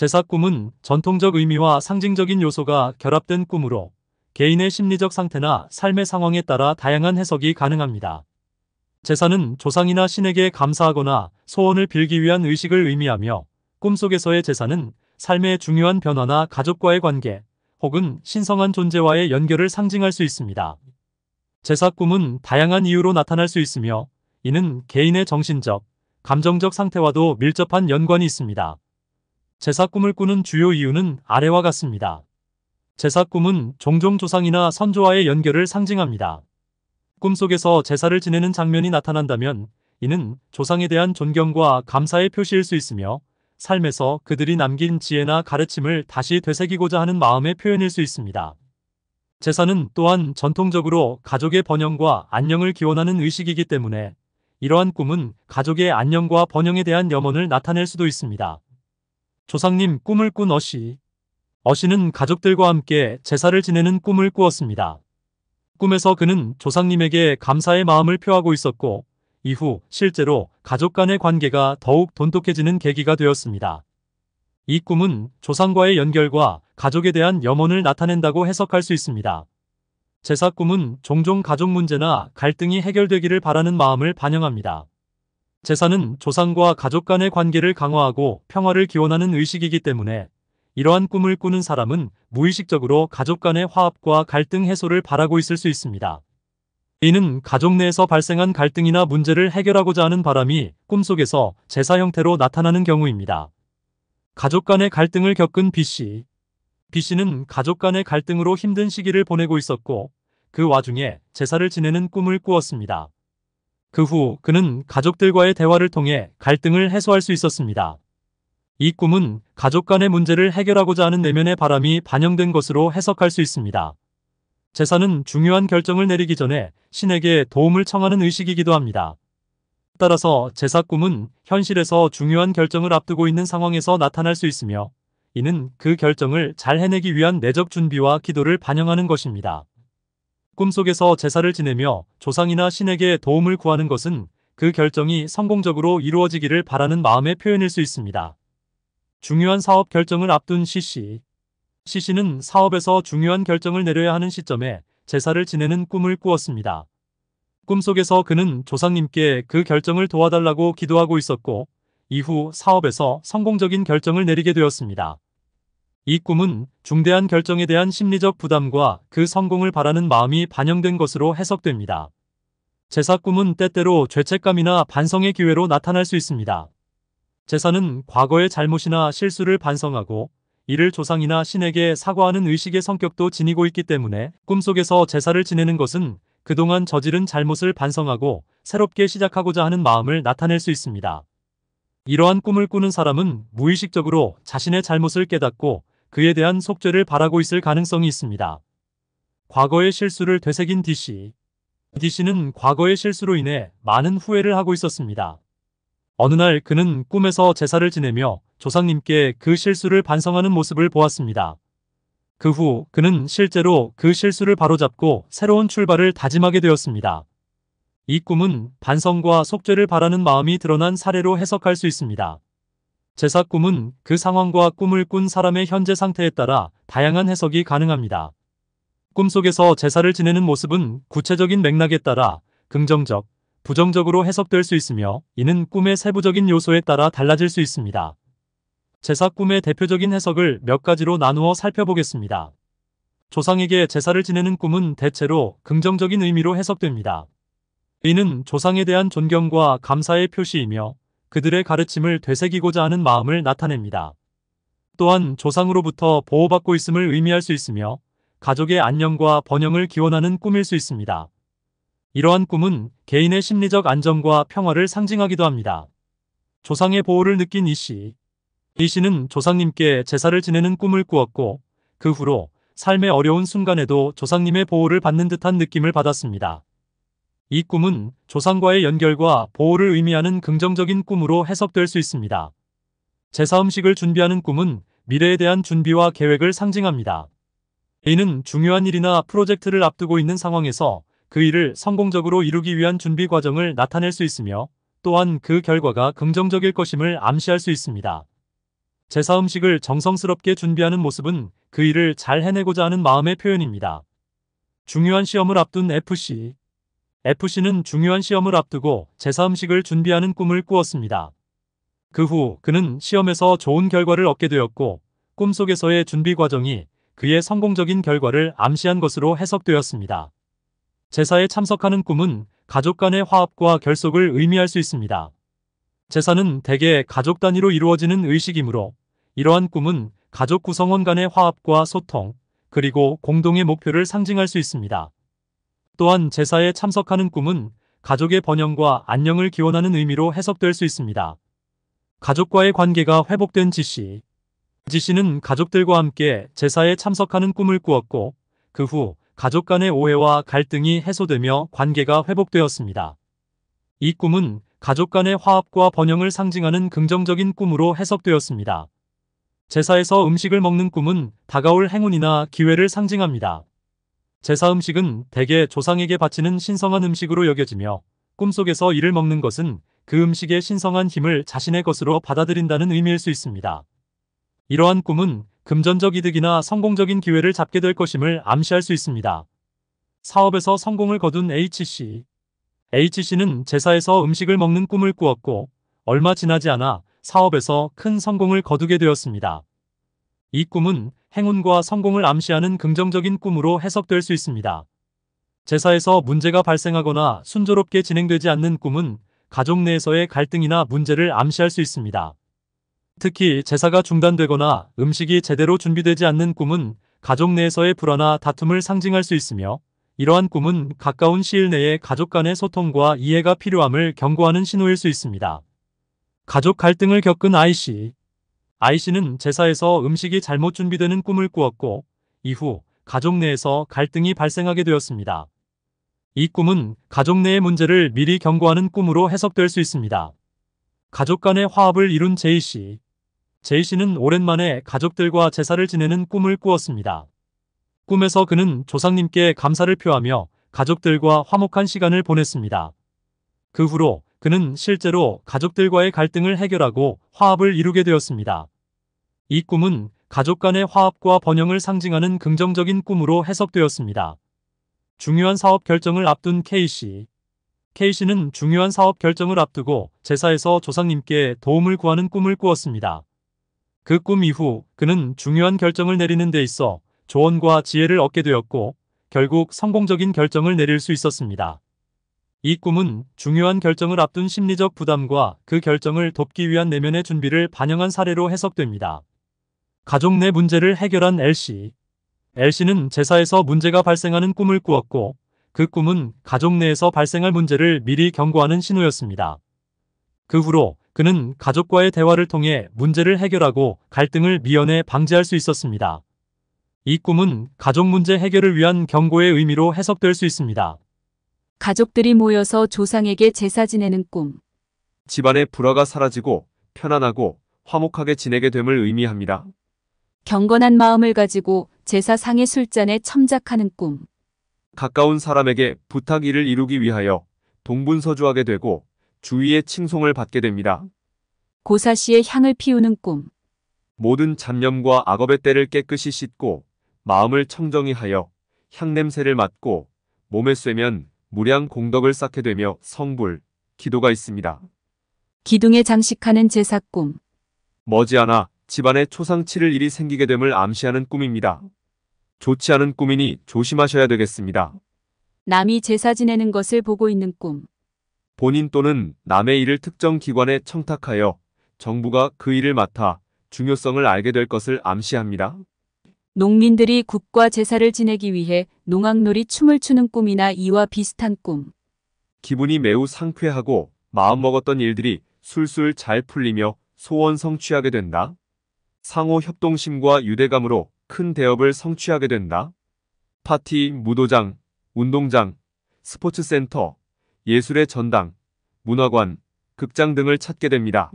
제사 꿈은 전통적 의미와 상징적인 요소가 결합된 꿈으로 개인의 심리적 상태나 삶의 상황에 따라 다양한 해석이 가능합니다. 제사는 조상이나 신에게 감사하거나 소원을 빌기 위한 의식을 의미하며 꿈속에서의 제사는 삶의 중요한 변화나 가족과의 관계 혹은 신성한 존재와의 연결을 상징할 수 있습니다. 제사 꿈은 다양한 이유로 나타날 수 있으며 이는 개인의 정신적, 감정적 상태와도 밀접한 연관이 있습니다. 제사 꿈을 꾸는 주요 이유는 아래와 같습니다. 제사 꿈은 종종 조상이나 선조와의 연결을 상징합니다. 꿈속에서 제사를 지내는 장면이 나타난다면 이는 조상에 대한 존경과 감사의 표시일 수 있으며 삶에서 그들이 남긴 지혜나 가르침을 다시 되새기고자 하는 마음의 표현일 수 있습니다. 제사는 또한 전통적으로 가족의 번영과 안녕을 기원하는 의식이기 때문에 이러한 꿈은 가족의 안녕과 번영에 대한 염원을 나타낼 수도 있습니다. 조상님 꿈을 꾼 어씨. 어씨는 가족들과 함께 제사를 지내는 꿈을 꾸었습니다. 꿈에서 그는 조상님에게 감사의 마음을 표하고 있었고 이후 실제로 가족 간의 관계가 더욱 돈독해지는 계기가 되었습니다. 이 꿈은 조상과의 연결과 가족에 대한 염원을 나타낸다고 해석할 수 있습니다. 제사 꿈은 종종 가족 문제나 갈등이 해결되기를 바라는 마음을 반영합니다. 제사는 조상과 가족 간의 관계를 강화하고 평화를 기원하는 의식이기 때문에 이러한 꿈을 꾸는 사람은 무의식적으로 가족 간의 화합과 갈등 해소를 바라고 있을 수 있습니다. 이는 가족 내에서 발생한 갈등이나 문제를 해결하고자 하는 바람이 꿈속에서 제사 형태로 나타나는 경우입니다. 가족 간의 갈등을 겪은 B씨. B씨는 가족 간의 갈등으로 힘든 시기를 보내고 있었고 그 와중에 제사를 지내는 꿈을 꾸었습니다. 그후 그는 가족들과의 대화를 통해 갈등을 해소할 수 있었습니다. 이 꿈은 가족 간의 문제를 해결하고자 하는 내면의 바람이 반영된 것으로 해석할 수 있습니다. 제사는 중요한 결정을 내리기 전에 신에게 도움을 청하는 의식이기도 합니다. 따라서 제사 꿈은 현실에서 중요한 결정을 앞두고 있는 상황에서 나타날 수 있으며 이는 그 결정을 잘 해내기 위한 내적 준비와 기도를 반영하는 것입니다. 꿈속에서 제사를 지내며 조상이나 신에게 도움을 구하는 것은 그 결정이 성공적으로 이루어지기를 바라는 마음의 표현일 수 있습니다. 중요한 사업 결정을 앞둔 시 c 시 c 는 사업에서 중요한 결정을 내려야 하는 시점에 제사를 지내는 꿈을 꾸었습니다. 꿈속에서 그는 조상님께 그 결정을 도와달라고 기도하고 있었고 이후 사업에서 성공적인 결정을 내리게 되었습니다. 이 꿈은 중대한 결정에 대한 심리적 부담과 그 성공을 바라는 마음이 반영된 것으로 해석됩니다. 제사 꿈은 때때로 죄책감이나 반성의 기회로 나타날 수 있습니다. 제사는 과거의 잘못이나 실수를 반성하고 이를 조상이나 신에게 사과하는 의식의 성격도 지니고 있기 때문에 꿈속에서 제사를 지내는 것은 그동안 저지른 잘못을 반성하고 새롭게 시작하고자 하는 마음을 나타낼 수 있습니다. 이러한 꿈을 꾸는 사람은 무의식적으로 자신의 잘못을 깨닫고 그에 대한 속죄를 바라고 있을 가능성이 있습니다. 과거의 실수를 되새긴 DC. DC는 과거의 실수로 인해 많은 후회를 하고 있었습니다. 어느 날 그는 꿈에서 제사를 지내며 조상님께 그 실수를 반성하는 모습을 보았습니다. 그 후 그는 실제로 그 실수를 바로잡고 새로운 출발을 다짐하게 되었습니다. 이 꿈은 반성과 속죄를 바라는 마음이 드러난 사례로 해석할 수 있습니다. 제사 꿈은 그 상황과 꿈을 꾼 사람의 현재 상태에 따라 다양한 해석이 가능합니다. 꿈속에서 제사를 지내는 모습은 구체적인 맥락에 따라 긍정적, 부정적으로 해석될 수 있으며 이는 꿈의 세부적인 요소에 따라 달라질 수 있습니다. 제사 꿈의 대표적인 해석을 몇 가지로 나누어 살펴보겠습니다. 조상에게 제사를 지내는 꿈은 대체로 긍정적인 의미로 해석됩니다. 이는 조상에 대한 존경과 감사의 표시이며 그들의 가르침을 되새기고자 하는 마음을 나타냅니다. 또한 조상으로부터 보호받고 있음을 의미할 수 있으며 가족의 안녕과 번영을 기원하는 꿈일 수 있습니다. 이러한 꿈은 개인의 심리적 안정과 평화를 상징하기도 합니다. 조상의 보호를 느낀 이씨. 이씨는 조상님께 제사를 지내는 꿈을 꾸었고 그 후로 삶의 어려운 순간에도 조상님의 보호를 받는 듯한 느낌을 받았습니다. 이 꿈은 조상과의 연결과 보호를 의미하는 긍정적인 꿈으로 해석될 수 있습니다. 제사 음식을 준비하는 꿈은 미래에 대한 준비와 계획을 상징합니다. 이는 중요한 일이나 프로젝트를 앞두고 있는 상황에서 그 일을 성공적으로 이루기 위한 준비 과정을 나타낼 수 있으며 또한 그 결과가 긍정적일 것임을 암시할 수 있습니다. 제사 음식을 정성스럽게 준비하는 모습은 그 일을 잘 해내고자 하는 마음의 표현입니다. 중요한 시험을 앞둔 FC, FC는 중요한 시험을 앞두고 제사음식을 준비하는 꿈을 꾸었습니다. 그 후 그는 시험에서 좋은 결과를 얻게 되었고 꿈속에서의 준비 과정이 그의 성공적인 결과를 암시한 것으로 해석되었습니다. 제사에 참석하는 꿈은 가족 간의 화합과 결속을 의미할 수 있습니다. 제사는 대개 가족 단위로 이루어지는 의식이므로 이러한 꿈은 가족 구성원 간의 화합과 소통, 그리고 공동의 목표를 상징할 수 있습니다. 또한 제사에 참석하는 꿈은 가족의 번영과 안녕을 기원하는 의미로 해석될 수 있습니다. 가족과의 관계가 회복된 지씨. 지씨는 가족들과 함께 제사에 참석하는 꿈을 꾸었고 그 후 가족 간의 오해와 갈등이 해소되며 관계가 회복되었습니다. 이 꿈은 가족 간의 화합과 번영을 상징하는 긍정적인 꿈으로 해석되었습니다. 제사에서 음식을 먹는 꿈은 다가올 행운이나 기회를 상징합니다. 제사 음식은 대개 조상에게 바치는 신성한 음식으로 여겨지며 꿈속에서 이를 먹는 것은 그 음식의 신성한 힘을 자신의 것으로 받아들인다는 의미일 수 있습니다. 이러한 꿈은 금전적 이득이나 성공적인 기회를 잡게 될 것임을 암시할 수 있습니다. 사업에서 성공을 거둔 H씨. H씨는 제사에서 음식을 먹는 꿈을 꾸었고 얼마 지나지 않아 사업에서 큰 성공을 거두게 되었습니다. 이 꿈은 행운과 성공을 암시하는 긍정적인 꿈으로 해석될 수 있습니다. 제사에서 문제가 발생하거나 순조롭게 진행되지 않는 꿈은 가족 내에서의 갈등이나 문제를 암시할 수 있습니다. 특히 제사가 중단되거나 음식이 제대로 준비되지 않는 꿈은 가족 내에서의 불화나 다툼을 상징할 수 있으며 이러한 꿈은 가까운 시일 내에 가족 간의 소통과 이해가 필요함을 경고하는 신호일 수 있습니다. 가족 갈등을 겪은 아이씨 아이씨는 제사에서 음식이 잘못 준비되는 꿈을 꾸었고 이후 가족 내에서 갈등이 발생하게 되었습니다. 이 꿈은 가족 내의 문제를 미리 경고하는 꿈으로 해석될 수 있습니다. 가족 간의 화합을 이룬 제이씨. 제이씨는 오랜만에 가족들과 제사를 지내는 꿈을 꾸었습니다. 꿈에서 그는 조상님께 감사를 표하며 가족들과 화목한 시간을 보냈습니다. 그 후로 그는 실제로 가족들과의 갈등을 해결하고 화합을 이루게 되었습니다. 이 꿈은 가족 간의 화합과 번영을 상징하는 긍정적인 꿈으로 해석되었습니다. 중요한 사업 결정을 앞둔 K씨 K씨는 중요한 사업 결정을 앞두고 제사에서 조상님께 도움을 구하는 꿈을 꾸었습니다. 그 꿈 이후 그는 중요한 결정을 내리는 데 있어 조언과 지혜를 얻게 되었고 결국 성공적인 결정을 내릴 수 있었습니다. 이 꿈은 중요한 결정을 앞둔 심리적 부담과 그 결정을 돕기 위한 내면의 준비를 반영한 사례로 해석됩니다. 가족 내 문제를 해결한 엘씨엘씨는 제사에서 문제가 발생하는 꿈을 꾸었고 그 꿈은 가족 내에서 발생할 문제를 미리 경고하는 신호였습니다. 그 후로 그는 가족과의 대화를 통해 문제를 해결하고 갈등을 미연에 방지할 수 있었습니다. 이 꿈은 가족 문제 해결을 위한 경고의 의미로 해석될 수 있습니다. 가족들이 모여서 조상에게 제사 지내는 꿈. 집안의 불화가 사라지고 편안하고 화목하게 지내게 됨을 의미합니다. 경건한 마음을 가지고 제사상의 술잔에 첨작하는 꿈. 가까운 사람에게 부탁 일을 이루기 위하여 동분서주하게 되고 주위의 칭송을 받게 됩니다. 고사시의 향을 피우는 꿈. 모든 잡념과 악업의 때를 깨끗이 씻고 마음을 청정히 하여 향냄새를 맡고 몸에 쐬면 무량 공덕을 쌓게 되며 성불, 기도가 있습니다. 기둥에 장식하는 제사 꿈. 머지않아 집안에 초상치를 일이 생기게 됨을 암시하는 꿈입니다. 좋지 않은 꿈이니 조심하셔야 되겠습니다. 남이 제사 지내는 것을 보고 있는 꿈. 본인 또는 남의 일을 특정 기관에 청탁하여 정부가 그 일을 맡아 중요성을 알게 될 것을 암시합니다. 농민들이 국과 제사를 지내기 위해 농악놀이 춤을 추는 꿈이나 이와 비슷한 꿈. 기분이 매우 상쾌하고 마음먹었던 일들이 술술 잘 풀리며 소원 성취하게 된다. 상호 협동심과 유대감으로 큰 대업을 성취하게 된다. 파티, 무도장, 운동장, 스포츠센터, 예술의 전당, 문화관, 극장 등을 찾게 됩니다.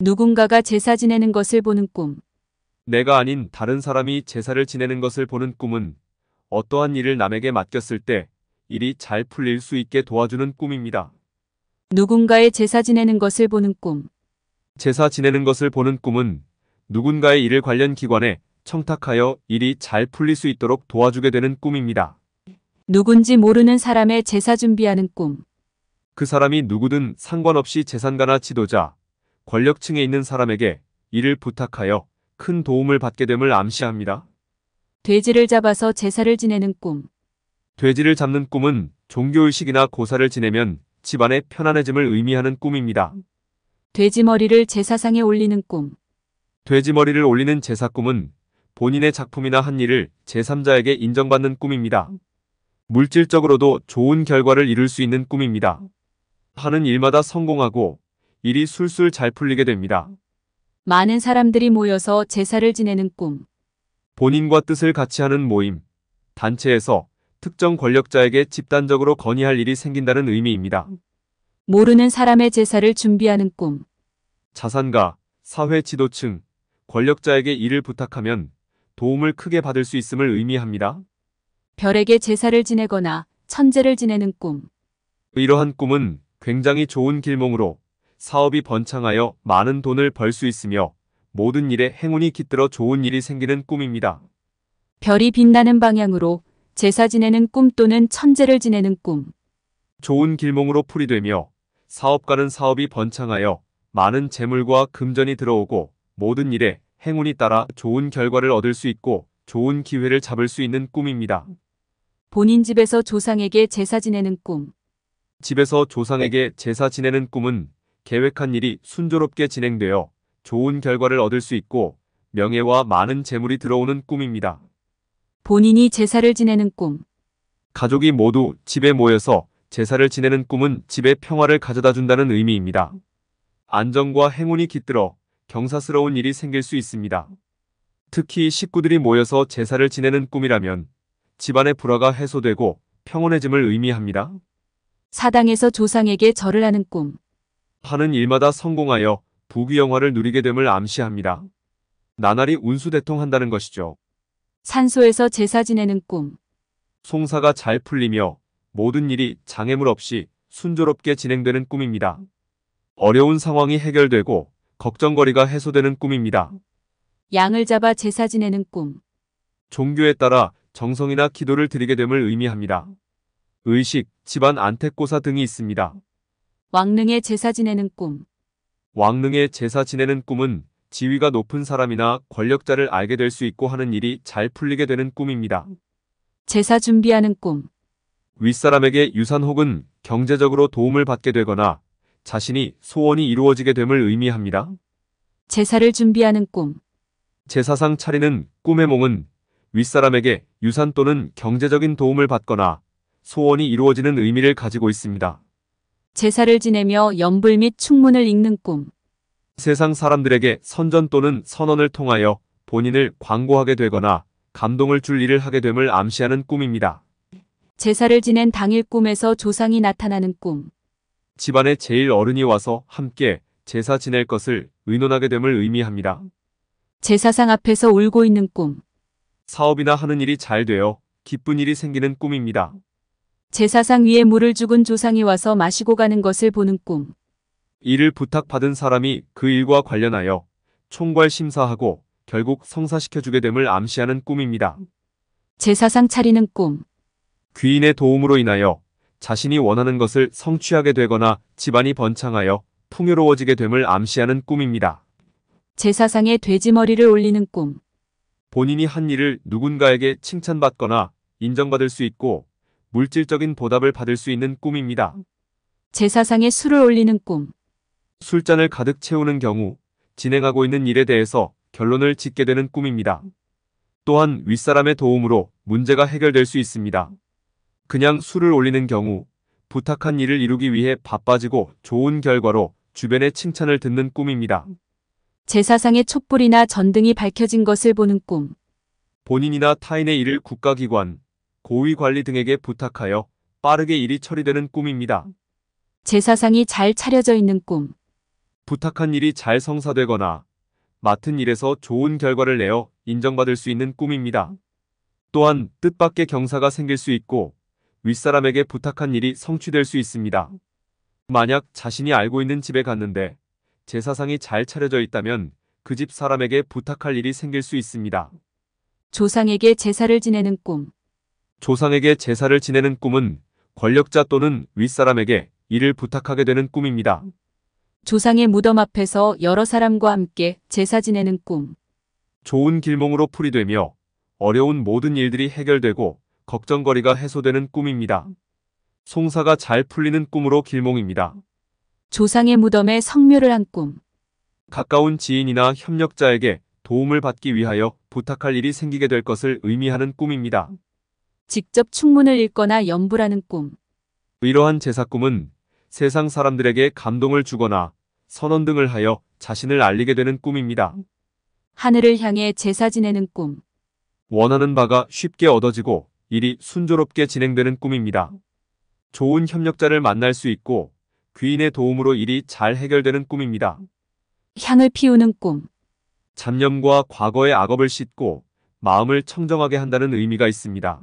누군가가 제사 지내는 것을 보는 꿈. 내가 아닌 다른 사람이 제사를 지내는 것을 보는 꿈은 어떠한 일을 남에게 맡겼을 때 일이 잘 풀릴 수 있게 도와주는 꿈입니다. 누군가의 제사 지내는 것을 보는 꿈. 제사 지내는 것을 보는 꿈은 누군가의 일을 관련 기관에 청탁하여 일이 잘 풀릴 수 있도록 도와주게 되는 꿈입니다. 누군지 모르는 사람의 제사 준비하는 꿈. 그 사람이 누구든 상관없이 재산가나 지도자, 권력층에 있는 사람에게 일을 부탁하여 큰 도움을 받게 됨을 암시합니다. 돼지를 잡아서 제사를 지내는 꿈. 돼지를 잡는 꿈은 종교의식이나 고사를 지내면 집안의 편안해짐을 의미하는 꿈입니다. 돼지 머리를 제사상에 올리는 꿈. 돼지 머리를 올리는 제사 꿈은 본인의 작품이나 한 일을 제3자에게 인정받는 꿈입니다. 물질적으로도 좋은 결과를 이룰 수 있는 꿈입니다. 하는 일마다 성공하고 일이 술술 잘 풀리게 됩니다. 많은 사람들이 모여서 제사를 지내는 꿈. 본인과 뜻을 같이 하는 모임. 단체에서 특정 권력자에게 집단적으로 건의할 일이 생긴다는 의미입니다. 모르는 사람의 제사를 준비하는 꿈. 자산가, 사회 지도층, 권력자에게 일을 부탁하면 도움을 크게 받을 수 있음을 의미합니다. 별에게 제사를 지내거나 천재를 지내는 꿈. 이러한 꿈은 굉장히 좋은 길몽으로 사업이 번창하여 많은 돈을 벌 수 있으며 모든 일에 행운이 깃들어 좋은 일이 생기는 꿈입니다. 별이 빛나는 방향으로 제사 지내는 꿈 또는 천재를 지내는 꿈. 좋은 길몽으로 풀이되며 사업가는 사업이 번창하여 많은 재물과 금전이 들어오고 모든 일에 행운이 따라 좋은 결과를 얻을 수 있고 좋은 기회를 잡을 수 있는 꿈입니다. 본인 집에서 조상에게 제사 지내는 꿈. 집에서 조상에게 제사 지내는 꿈은 계획한 일이 순조롭게 진행되어 좋은 결과를 얻을 수 있고 명예와 많은 재물이 들어오는 꿈입니다. 본인이 제사를 지내는 꿈. 가족이 모두 집에 모여서 제사를 지내는 꿈은 집에 평화를 가져다 준다는 의미입니다. 안정과 행운이 깃들어 경사스러운 일이 생길 수 있습니다. 특히 식구들이 모여서 제사를 지내는 꿈이라면 집안의 불화가 해소되고 평온해짐을 의미합니다. 사당에서 조상에게 절을 하는 꿈. 하는 일마다 성공하여 부귀영화를 누리게 됨을 암시합니다. 나날이 운수대통한다는 것이죠. 산소에서 제사 지내는 꿈. 송사가 잘 풀리며 모든 일이 장애물 없이 순조롭게 진행되는 꿈입니다. 어려운 상황이 해결되고 걱정거리가 해소되는 꿈입니다. 양을 잡아 제사 지내는 꿈. 종교에 따라 정성이나 기도를 드리게 됨을 의미합니다. 의식, 집안 안택고사 등이 있습니다. 왕릉에 제사 지내는 꿈. 왕릉에 제사 지내는 꿈은 지위가 높은 사람이나 권력자를 알게 될 수 있고 하는 일이 잘 풀리게 되는 꿈입니다. 제사 준비하는 꿈. 윗사람에게 유산 혹은 경제적으로 도움을 받게 되거나 자신이 소원이 이루어지게 됨을 의미합니다. 제사를 준비하는 꿈. 제사상 차리는 꿈의 몽은 윗사람에게 유산 또는 경제적인 도움을 받거나 소원이 이루어지는 의미를 가지고 있습니다. 제사를 지내며 연불 및 충문을 읽는 꿈. 세상 사람들에게 선전 또는 선언을 통하여 본인을 광고하게 되거나 감동을 줄 일을 하게 됨을 암시하는 꿈입니다. 제사를 지낸 당일 꿈에서 조상이 나타나는 꿈. 집안에 제일 어른이 와서 함께 제사 지낼 것을 의논하게 됨을 의미합니다. 제사상 앞에서 울고 있는 꿈. 사업이나 하는 일이 잘 되어 기쁜 일이 생기는 꿈입니다. 제사상 위에 물을 죽은 조상이 와서 마시고 가는 것을 보는 꿈. 이를 부탁받은 사람이 그 일과 관련하여 총괄 심사하고 결국 성사시켜주게 됨을 암시하는 꿈입니다. 제사상 차리는 꿈. 귀인의 도움으로 인하여 자신이 원하는 것을 성취하게 되거나 집안이 번창하여 풍요로워지게 됨을 암시하는 꿈입니다. 제사상의 돼지머리를 올리는 꿈. 본인이 한 일을 누군가에게 칭찬받거나 인정받을 수 있고 물질적인 보답을 받을 수 있는 꿈입니다. 제사상에 술을 올리는 꿈. 술잔을 가득 채우는 경우 진행하고 있는 일에 대해서 결론을 짓게 되는 꿈입니다. 또한 윗사람의 도움으로 문제가 해결될 수 있습니다. 그냥 술을 올리는 경우 부탁한 일을 이루기 위해 바빠지고 좋은 결과로 주변의 칭찬을 듣는 꿈입니다. 제사상의 촛불이나 전등이 밝혀진 것을 보는 꿈. 본인이나 타인의 일을 국가기관, 고위 관리 등에게 부탁하여 빠르게 일이 처리되는 꿈입니다. 제사상이 잘 차려져 있는 꿈. 부탁한 일이 잘 성사되거나 맡은 일에서 좋은 결과를 내어 인정받을 수 있는 꿈입니다. 또한 뜻밖의 경사가 생길 수 있고 윗사람에게 부탁한 일이 성취될 수 있습니다. 만약 자신이 알고 있는 집에 갔는데 제사상이 잘 차려져 있다면 그 집 사람에게 부탁할 일이 생길 수 있습니다. 조상에게 제사를 지내는 꿈. 조상에게 제사를 지내는 꿈은 권력자 또는 윗사람에게 이를 부탁하게 되는 꿈입니다. 조상의 무덤 앞에서 여러 사람과 함께 제사 지내는 꿈. 좋은 길몽으로 풀이되며 어려운 모든 일들이 해결되고 걱정거리가 해소되는 꿈입니다. 송사가 잘 풀리는 꿈으로 길몽입니다. 조상의 무덤에 성묘를 한 꿈. 가까운 지인이나 협력자에게 도움을 받기 위하여 부탁할 일이 생기게 될 것을 의미하는 꿈입니다. 직접 충문을 읽거나 연불하는 꿈. 이러한 제사 꿈은 세상 사람들에게 감동을 주거나 선언 등을 하여 자신을 알리게 되는 꿈입니다. 하늘을 향해 제사 지내는 꿈. 원하는 바가 쉽게 얻어지고 일이 순조롭게 진행되는 꿈입니다. 좋은 협력자를 만날 수 있고 귀인의 도움으로 일이 잘 해결되는 꿈입니다. 향을 피우는 꿈. 잡념과 과거의 악업을 씻고 마음을 청정하게 한다는 의미가 있습니다.